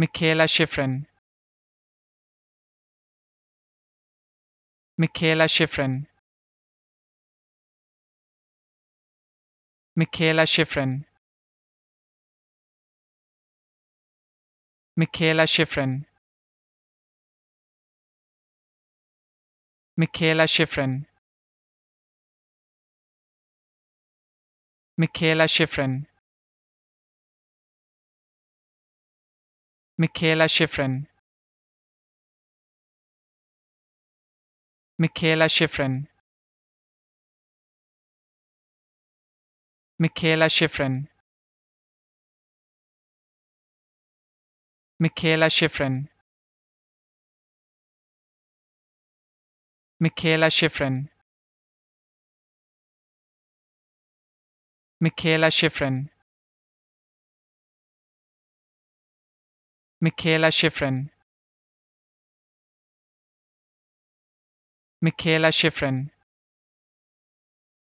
Michaela Schifrin Michaela Schifrin Michaela Schifrin Michaela Schifrin Michaela Schifrin Michaela Schifrin Michaela Schifrin Michaela Schifrin Michaela Schifrin Michaela Schifrin Michaela Schifrin Michaela Schifrin Michaela Schifrin Michaela Schifrin